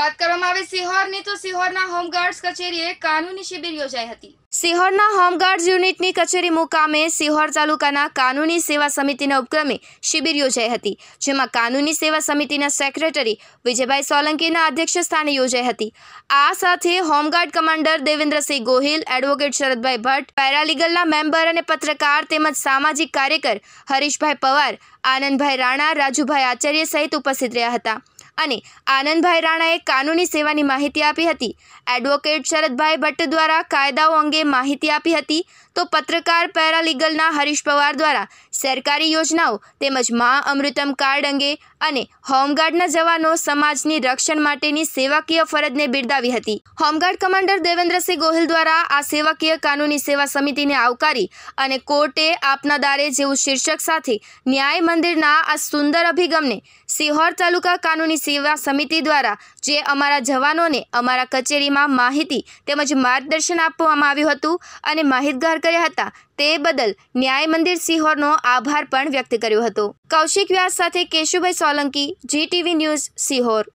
વાત કરવામાં આવે સિહોરની તો સિહોરના હોમગાર્ડ્સ કચેરીએ કાનૂની શિબિર યોજાઈ હતી સિહોરના હોમગાર્ડ યુનિટની કચેરી મુકામે સિહોર તાલુકાના કાનૂની સેવા સમિતિના ઉપક્રમે શિબિર યોજાઈ હતી જેમાં કાનૂની સેવા સમિતિના સેક્રેટરી વિજયભાઈ સોલંકીના અધ્યક્ષ સ્થાને યોજાઈ હતી આ સાથે home guard commander Devendrasinh Gohil advocate Sharadbhai Bhatt પેરાલીગલના મેમ્બર અને પત્રકાર તેમજ સામાજિક કાર્યકર હરીશભાઈ પવાર આનંદભાઈ રાણા રાજુભાઈ આચાર્ય સહિત ઉપસ્થિત રહ્યા હતા અને આનંદભાઈ રાણાએ કાનૂની સેવાની માહિતી આપી હતી એડવોકેટ શરદભાઈ ભટ્ટ દ્વારા કાયદાઓ અંગે માહિતી આપી હતી તો પત્રકાર પેરાલીગલના હરીશ પવાર દ્વારા સરકારી યોજનાઓ તેમજ મા અમૃતમ કાર્ડ અંગે અને હોમગાર્ડના જવાનો સમાજની રક્ષણ માટેની સેવાકીય ફરજને બિરદાવી હતી હોમગાર્ડ કમાન્ડર દેવેન્દ્રસિંહ ગોહિલ દ્વારા આ સેવાકીય કાનૂની સેવા સમિતિને આવકારી અને કોર્ટે આપના દારે જેવું શીર્ષક સાથે ન્યાય મંદિરના આ સુંદર અભિગમને સિહોર તાલુકા કાનૂની સેવા સમિતિ દ્વારા જે અમારા જવાનોને અમારા કચેરીમાં માહિતી તેમજ માર્ગદર્શન આપવામાં આવ્યું હતું અને માહિતગાર કર્યા હતા તે બદલ ન્યાય મંદિર સિહોરનો આભાર પણ વ્યક્ત કર્યો હતો કૌશિક વ્યાસ સાથે કેશુભાઈ સોલંકી જીટીવી ન્યૂઝ સિહોર